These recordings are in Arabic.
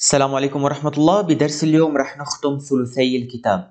السلام عليكم ورحمة الله بدرس اليوم رح نختم ثلثي الكتاب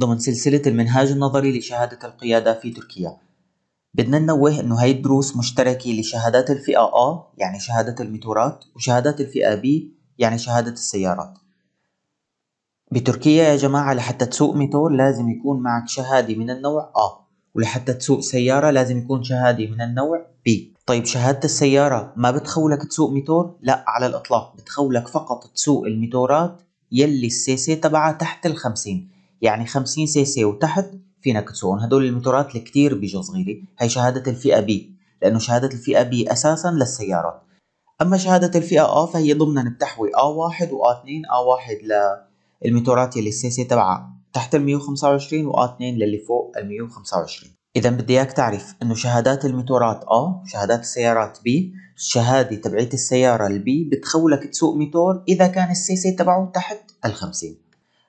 ضمن سلسلة المنهاج النظري لشهادة القيادة في تركيا بدنا ننوه انه هاي الدروس مشتركة لشهادات الفئة A يعني شهادة الميتورات وشهادات الفئة B يعني شهادة السيارات بتركيا يا جماعة لحتى تسوق ميتور لازم يكون معك شهادة من النوع A ولحتى تسوق سيارة لازم يكون شهادة من النوع B طيب شهادة السيارة ما بتخولك تسوق ميتور؟ لا على الإطلاق بتخولك فقط تسوق الميتورات يلي السي سي تبعها تحت الخمسين 50 يعني 50 سي سي وتحت فينك تسوقهم هدول الميتورات الكتير بيجوا صغيرة هي شهادة الفئة بي لأنه شهادة الفئة بي أساسا للسيارات أما شهادة الفئة آ فهي ضمنا بتحوي ا 1 وا 2 ا 1 للميتورات يلي السي سي تبعها تحت ال 125 وا 2 للي فوق ال 125 إذا بدي إياك تعرف إنه شهادات الميتورات أ، شهادات السيارات B، الشهادة تبعية السيارة البي بتخولك تسوق ميتور إذا كان السي سي تبعه تحت الخمسين.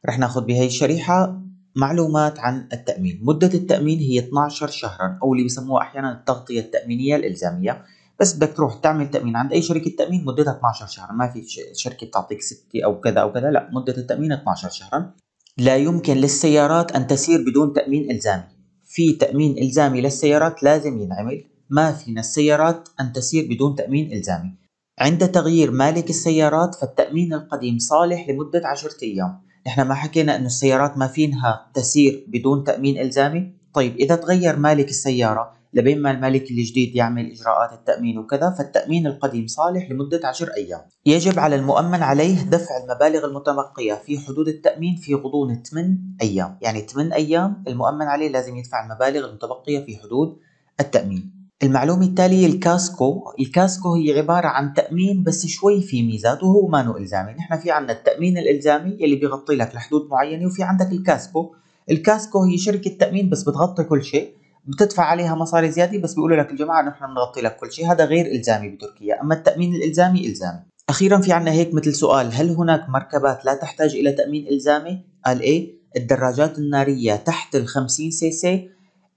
رح ناخذ بهي الشريحة معلومات عن التأمين، مدة التأمين هي 12 شهرا أو اللي بسموها أحيانا التغطية التأمينية الإلزامية، بس بدك تروح تعمل تأمين عند أي شركة تأمين مدتها 12 شهر، ما في شركة تعطيك 6 أو كذا أو كذا، لا مدة التأمين 12 شهرا. لا يمكن للسيارات أن تسير بدون تأمين إلزامي. في تأمين إلزامي للسيارات لازم ينعمل ما فينا السيارات أن تسير بدون تأمين إلزامي عند تغيير مالك السيارات فالتأمين القديم صالح لمدة عشرة أيام نحن ما حكينا أن السيارات ما فينها تسير بدون تأمين إلزامي طيب إذا تغير مالك السيارة لبين ما الملك الجديد يعمل إجراءات التأمين وكذا فالتأمين القديم صالح لمدة عشر أيام يجب على المؤمن عليه دفع المبالغ المتبقية في حدود التأمين في غضون 8 أيام يعني 8 أيام المؤمن عليه لازم يدفع المبالغ المتبقية في حدود التأمين المعلومة التالية الكاسكو الكاسكو هي عبارة عن تأمين بس شوي في ميزات وهو مانو إلزامي نحن في عندنا التأمين الإلزامي يلي بيغطي لك لحدود معينة وفي عندك الكاسكو الكاسكو هي شركة تأمين بس بتغطي كل شيء بتدفع عليها مصاري زياده بس بيقولوا لك الجماعه نحن بنغطي لك كل شيء هذا غير الزامي بتركيا اما التامين الالزامي الزامي اخيرا في عنا هيك مثل سؤال هل هناك مركبات لا تحتاج الى تامين الزامي قال ايه الدراجات الناريه تحت ال 50 سي سي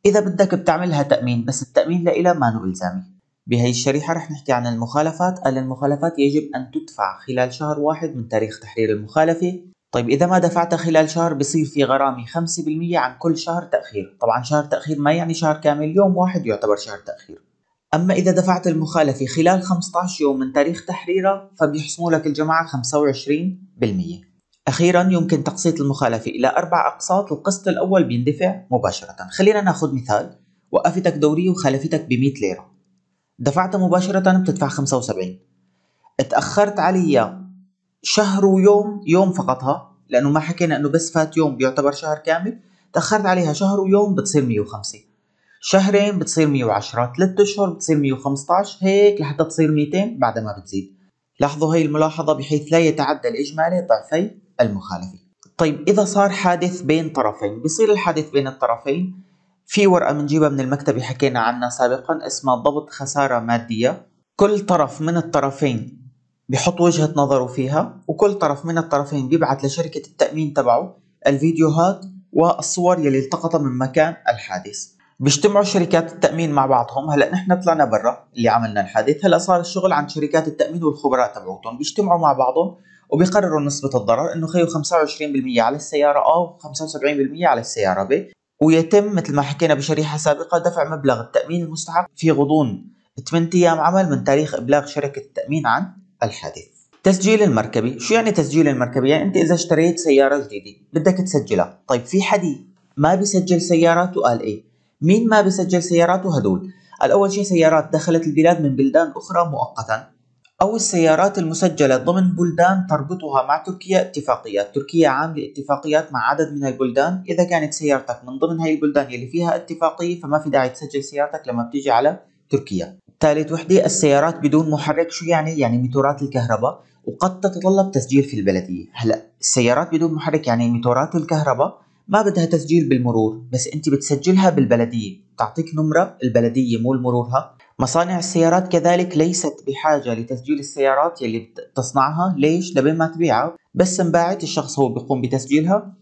اذا بدك بتعملها تامين بس التامين لإلها ما الزامي بهي الشريحة رح نحكي عن المخالفات قال المخالفات يجب أن تدفع خلال شهر واحد من تاريخ تحرير المخالفة طيب اذا ما دفعتها خلال شهر بصير في غرامه 5% عن كل شهر تاخير طبعا شهر تاخير ما يعني شهر كامل يوم واحد يعتبر شهر تاخير اما اذا دفعت المخالفه خلال 15 يوم من تاريخ تحريرها فبيحسموا لك الجماعه 25% أخيرا يمكن تقسيط المخالفة إلى أربع أقساط والقسط الأول بيندفع مباشرة خلينا ناخذ مثال وقفتك دورية وخالفتك ب 100 ليرة دفعتها مباشرة بتدفع 75 اتأخرت عليها شهر ويوم يوم فقط ها لانه ما حكينا انه بس فات يوم بيعتبر شهر كامل تاخرت عليها شهر ويوم بتصير 105 شهرين بتصير 110 ثلاثة اشهر بتصير 115 هيك لحتى تصير 200 بعد ما بتزيد لاحظوا هي الملاحظة بحيث لا يتعدى الإجمالي ضعفي المخالفة طيب إذا صار حادث بين طرفين بصير الحادث بين الطرفين في ورقة بنجيبها من المكتبة حكينا عنها سابقا اسمها ضبط خسارة مادية كل طرف من الطرفين بحط وجهة نظره فيها وكل طرف من الطرفين بيبعت لشركة التأمين تبعه الفيديوهات والصور يلي التقطها من مكان الحادث بيجتمعوا شركات التأمين مع بعضهم هلا نحن طلعنا برا اللي عملنا الحادث هلا صار الشغل عند شركات التأمين والخبراء تبعوتهم بيجتمعوا مع بعضهم وبيقرروا نسبة الضرر انه خيو 25% على السيارة و 75% على السيارة ب ويتم مثل ما حكينا بشريحة سابقة دفع مبلغ التأمين المستحق في غضون 8 ايام عمل من تاريخ ابلاغ شركة التأمين عن الحادث تسجيل المركبي شو يعني تسجيل المركبي يعني انت اذا اشتريت سياره جديده بدك تسجلها طيب في حد ما بيسجل سياراته قال ايه مين ما بيسجل سياراته هدول الاول شيء سيارات دخلت البلاد من بلدان اخرى مؤقتا أو السيارات المسجلة ضمن بلدان تربطها مع تركيا اتفاقيات تركيا عاملة اتفاقيات مع عدد من البلدان إذا كانت سيارتك من ضمن هاي البلدان اللي فيها اتفاقية فما في داعي تسجل سيارتك لما بتيجي على تركيا ثالث وحدة السيارات بدون محرك شو يعني؟ يعني ميتورات الكهرباء وقد تتطلب تسجيل في البلدية هلا السيارات بدون محرك يعني ميتورات الكهرباء ما بدها تسجيل بالمرور بس انت بتسجلها بالبلدية بتعطيك نمرة البلدية مو المرورها مصانع السيارات كذلك ليست بحاجة لتسجيل السيارات يلي بتصنعها ليش؟ لبين ما تبيعها بس انباعت الشخص هو بيقوم بتسجيلها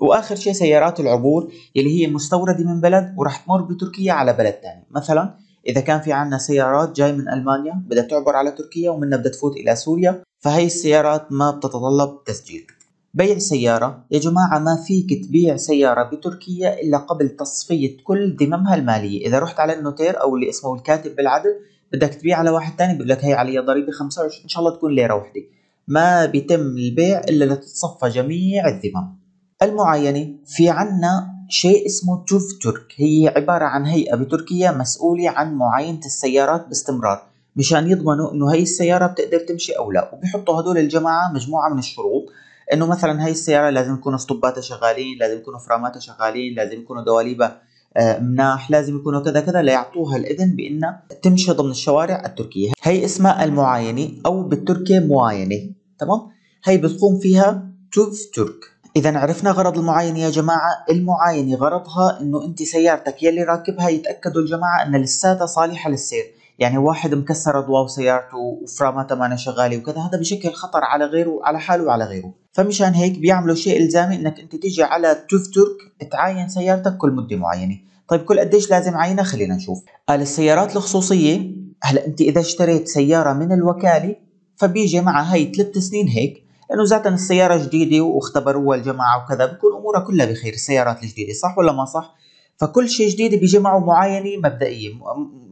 واخر شيء سيارات العبور يلي هي مستورده من بلد وراح تمر بتركيا على بلد ثاني مثلا اذا كان في عنا سيارات جاي من المانيا بدها تعبر على تركيا ومنها بدها تفوت الى سوريا فهي السيارات ما بتتطلب تسجيل بيع سيارة يا جماعة ما فيك تبيع سيارة بتركيا إلا قبل تصفية كل ذممها المالية إذا رحت على النوتير أو اللي اسمه الكاتب بالعدل بدك تبيع على واحد تاني بيقول لك هي علي ضريبة 25 إن شاء الله تكون ليرة وحدة ما بيتم البيع إلا لتتصفى جميع الذمم المعاينة في عنا شيء اسمه توف ترك هي عبارة عن هيئة بتركيا مسؤولة عن معاينة السيارات باستمرار مشان يضمنوا انه هي السيارة بتقدر تمشي او لا وبيحطوا هدول الجماعة مجموعة من الشروط انه مثلا هي السيارة لازم يكونوا اسطباتها شغالين لازم يكونوا فراماتها شغالين لازم يكونوا دواليبها آه، مناح لازم يكونوا كذا كذا ليعطوها الاذن بانها تمشي ضمن الشوارع التركية هي اسمها المعاينة او بالتركي معاينة تمام هي بتقوم فيها توف ترك اذا عرفنا غرض المعاينه يا جماعه المعاينه غرضها انه انت سيارتك يلي راكبها يتاكدوا الجماعه ان لساتها صالحه للسير يعني واحد مكسر اضواء سيارته وفراماتها مانا شغاله وكذا هذا بشكل خطر على غيره على حاله وعلى غيره فمشان هيك بيعملوا شيء الزامي انك انت تيجي على توف ترك تعاين سيارتك كل مده معينه طيب كل قديش لازم عينه خلينا نشوف قال آه، السيارات الخصوصيه هلا انت اذا اشتريت سياره من الوكاله فبيجي معها هي ثلاث سنين هيك انه ذاتا السياره جديده واختبروها الجماعه وكذا بتكون امورها كلها بخير السيارات الجديده صح ولا ما صح؟ فكل شيء جديد بيجمعوا معاينه مبدئيه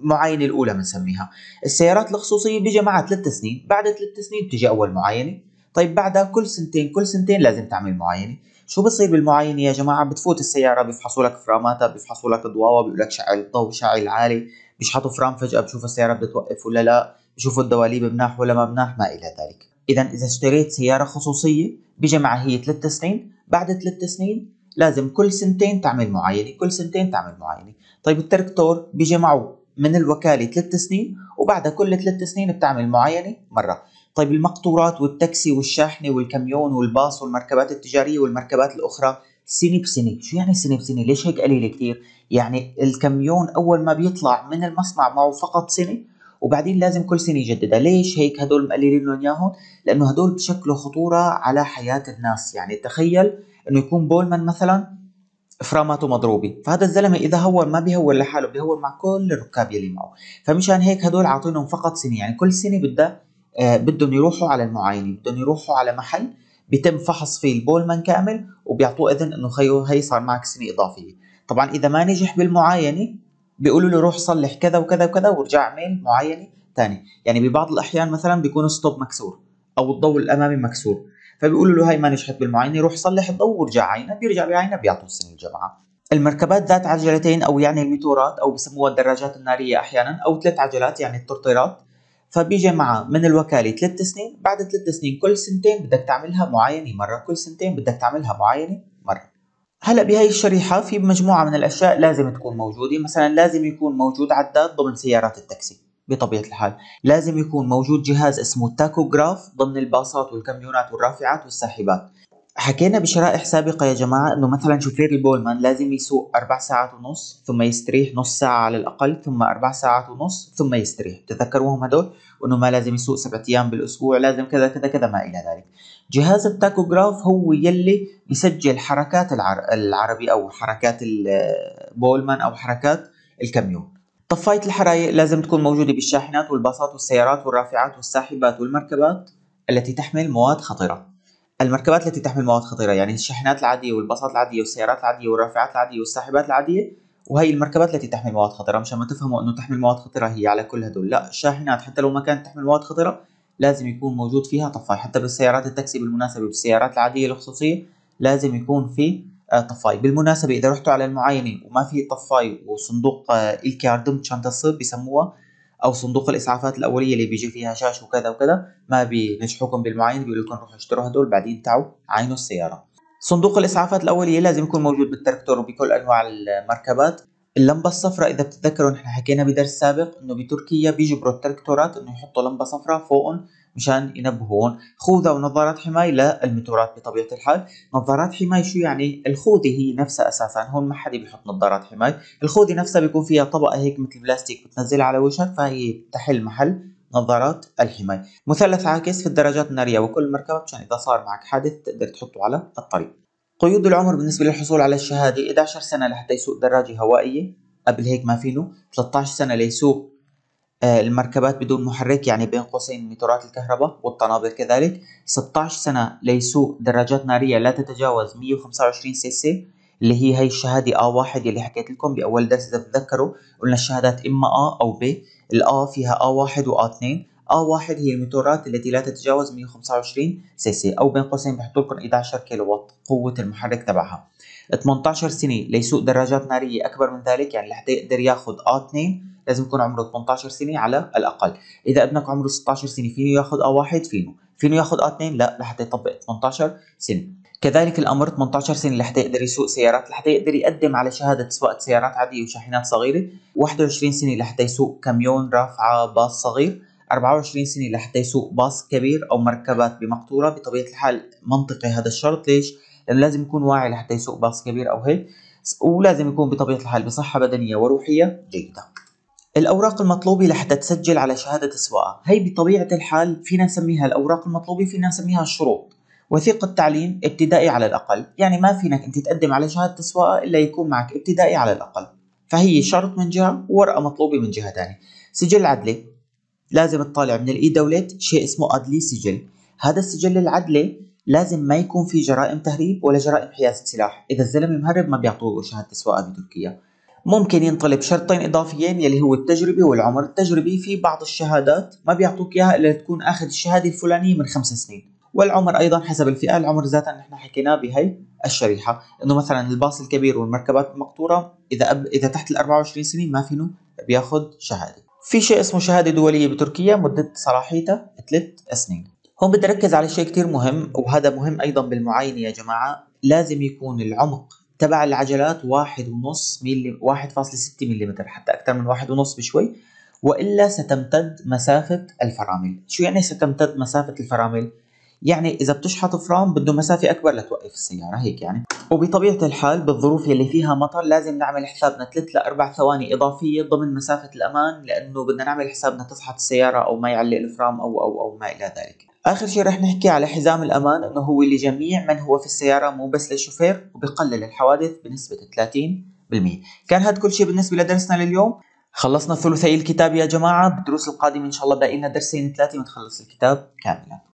معاينه الاولى بنسميها السيارات الخصوصيه بيجي معها ثلاث سنين بعد ثلاث سنين بتجي اول معاينه طيب بعدها كل سنتين كل سنتين لازم تعمل معاينه شو بصير بالمعاينه يا جماعه بتفوت السياره بيفحصوا لك فراماتها بيفحصوا لك ضواوة بيقول لك شعل الضوء شعل عالي بيشحطوا فرام فجاه بشوف السياره بدها توقف ولا لا بشوفوا الدواليب مناح ولا ما مناح ما الى ذلك اذا اذا اشتريت سياره خصوصيه بجمع معها هي ثلاث سنين بعد ثلاث سنين لازم كل سنتين تعمل معاينه كل سنتين تعمل معاينه طيب التركتور بيجي معه من الوكاله ثلاث سنين وبعدها كل ثلاث سنين بتعمل معاينه مره طيب المقطورات والتاكسي والشاحنه والكميون والباص والمركبات التجاريه والمركبات الاخرى سنه بسنه شو يعني سنه بسنه ليش هيك قليله كثير يعني الكميون اول ما بيطلع من المصنع معه فقط سنه وبعدين لازم كل سنه يجددها ليش هيك هدول مقللين لهم اياهم لانه هدول بشكلوا خطوره على حياه الناس يعني تخيل انه يكون بولمان مثلا فراماته مضروبه فهذا الزلمه اذا هور ما بيهور لحاله بيهور مع كل الركاب يلي معه فمشان هيك هدول عاطينهم فقط سنه يعني كل سنه بدها آه بدهم يروحوا على المعاينه بدهم يروحوا على محل بيتم فحص فيه البولمان كامل وبيعطوه اذن انه خيو هي صار معك سنه اضافيه طبعا اذا ما نجح بالمعاينه بيقولوا له روح صلح كذا وكذا وكذا وارجع اعمل معينه ثانيه يعني ببعض الاحيان مثلا بيكون الستوب مكسور او الضوء الامامي مكسور فبيقولوا له هاي ما نجحت بالمعاينه روح صلح الضوء وارجع عينه بيرجع بعينه بيعطوا السنة الجمعه المركبات ذات عجلتين او يعني الميتورات او بسموها الدراجات الناريه احيانا او ثلاث عجلات يعني الترطيرات فبيجي معه من الوكالة ثلاث سنين بعد ثلاث سنين كل سنتين بدك تعملها معاينة مرة كل سنتين بدك تعملها معاينة هلا بهي الشريحة في مجموعة من الأشياء لازم تكون موجودة مثلا لازم يكون موجود عداد ضمن سيارات التاكسي بطبيعة الحال لازم يكون موجود جهاز اسمه تاكوغراف ضمن الباصات والكاميونات والرافعات والساحبات حكينا بشرائح سابقة يا جماعة إنه مثلا شوفير البولمان لازم يسوق أربع ساعات ونص ثم يستريح نص ساعة على الأقل ثم أربع ساعات ونص ثم يستريح تذكروهم هدول وإنه ما لازم يسوق سبعة أيام بالأسبوع لازم كذا كذا كذا ما إلى ذلك جهاز التاكوغراف هو يلي بيسجل حركات العر... العربي أو حركات البولمان أو حركات الكاميون طفاية الحرايق لازم تكون موجودة بالشاحنات والباصات والسيارات والرافعات والساحبات والمركبات التي تحمل مواد خطرة المركبات التي تحمل مواد خطيرة يعني الشاحنات العادية والباصات العادية والسيارات العادية والرافعات العادية والساحبات العادية وهي المركبات التي تحمل مواد خطيرة مشان ما تفهموا انه تحمل مواد خطيرة هي على كل هدول لا الشاحنات حتى لو ما كانت تحمل مواد خطيرة لازم يكون موجود فيها طفاي حتى بالسيارات التاكسي بالمناسبة بالسيارات العادية الخصوصية لازم يكون في آه، طفاي بالمناسبة إذا رحتوا على المعاينة وما في طفاي وصندوق الكاردم شنطة الصيد بسموها او صندوق الاسعافات الاوليه اللي بيجي فيها شاش وكذا وكذا ما بينجحوكم بالمعاينه بيقول لكم روحوا اشتروا هدول بعدين تعوا عينوا السياره صندوق الاسعافات الاوليه لازم يكون موجود بالتركتور وبكل انواع المركبات اللمبة الصفراء إذا بتتذكروا نحن حكينا بدرس سابق إنه بتركيا بيجبروا التركتورات إنه يحطوا لمبة صفراء فوقهم مشان ينبهون خوذه ونظارات حمايه للمتورات بطبيعه الحال نظارات حمايه شو يعني الخوذه هي نفسها اساسا هون ما حدا بيحط نظارات حمايه الخوذه نفسها بيكون فيها طبقه هيك مثل بلاستيك بتنزلها على وجهك فهي تحل محل نظارات الحماية مثلث عاكس في الدرجات النارية وكل مركبة مشان إذا صار معك حادث تقدر تحطه على الطريق قيود العمر بالنسبة للحصول على الشهادة 11 سنة لحتى يسوق دراجة هوائية قبل هيك ما فينو 13 سنة ليسوق آه، المركبات بدون محرك يعني بين قوسين موتورات الكهرباء والطنابر كذلك 16 سنة ليسوق دراجات نارية لا تتجاوز 125 سي سي اللي هي هي الشهادة A1 اللي حكيت لكم بأول درس إذا بتذكروا قلنا الشهادات إما A أو B الأ فيها A1 a 2 A1 هي الموتورات التي لا تتجاوز 125 سي سي أو بين قوسين بحطوا لكم 11 كيلو وات قوة المحرك تبعها 18 سنة ليسوق دراجات نارية أكبر من ذلك يعني لحتى يقدر ياخد A2 لازم يكون عمره 18 سنه على الاقل اذا ابنك عمره 16 سنه فينه ياخذ آ واحد فينه فينه ياخذ آ اثنين لا لحتى يطبق 18 سنه كذلك الامر 18 سنه لحتى يقدر يسوق سيارات لحتى يقدر يقدم على شهاده سواقه سيارات عاديه وشاحنات صغيره 21 سنه لحتى يسوق كاميون رافعه باص صغير 24 سنة لحتى يسوق باص كبير أو مركبات بمقطورة بطبيعة الحال منطقي هذا الشرط ليش؟ لأنه لازم يكون واعي لحتى يسوق باص كبير أو هيك ولازم يكون بطبيعة الحال بصحة بدنية وروحية جيدة الأوراق المطلوبة لحتى تسجل على شهادة سواقة هي بطبيعة الحال فينا نسميها الأوراق المطلوبة فينا نسميها الشروط وثيقة تعليم ابتدائي على الأقل يعني ما فينك أنت تقدم على شهادة سواقة إلا يكون معك ابتدائي على الأقل فهي شرط من جهة وورقة مطلوبة من جهة ثانية سجل عدلي لازم تطالع من الإي دولة شيء اسمه أدلي سجل هذا السجل العدلي لازم ما يكون في جرائم تهريب ولا جرائم حيازة سلاح إذا الزلمة مهرب ما بيعطوه شهادة سواقة بتركيا ممكن ينطلب شرطين اضافيين يلي هو التجربه والعمر التجربي في بعض الشهادات ما بيعطوك اياها الا تكون اخذ الشهاده الفلانيه من خمس سنين والعمر ايضا حسب الفئه العمر ذاتا نحن حكيناه بهي الشريحه انه مثلا الباص الكبير والمركبات المقطوره اذا أب... اذا تحت ال 24 سنه ما فينو بياخذ شهاده في شيء اسمه شهاده دوليه بتركيا مده صلاحيتها ثلاث سنين هون بدي اركز على شيء كثير مهم وهذا مهم ايضا بالمعاينه يا جماعه لازم يكون العمق تبع العجلات 1.5 ونص 1.6 ملم حتى أكثر من 1.5 بشوي وإلا ستمتد مسافة الفرامل شو يعني ستمتد مسافة الفرامل؟ يعني اذا بتشحط فرام بده مسافه اكبر لتوقف السياره هيك يعني وبطبيعه الحال بالظروف يلي فيها مطر لازم نعمل حسابنا ثلاث لاربع ثواني اضافيه ضمن مسافه الامان لانه بدنا نعمل حسابنا تفحط السياره او ما يعلق الفرام او او او ما الى ذلك اخر شيء رح نحكي على حزام الامان انه هو لجميع من هو في السياره مو بس للشوفير وبقلل الحوادث بنسبه 30% كان هذا كل شيء بالنسبه لدرسنا لليوم خلصنا ثلثي الكتاب يا جماعه بالدروس القادمه ان شاء الله باقي لنا درسين ثلاثه ونخلص الكتاب كاملا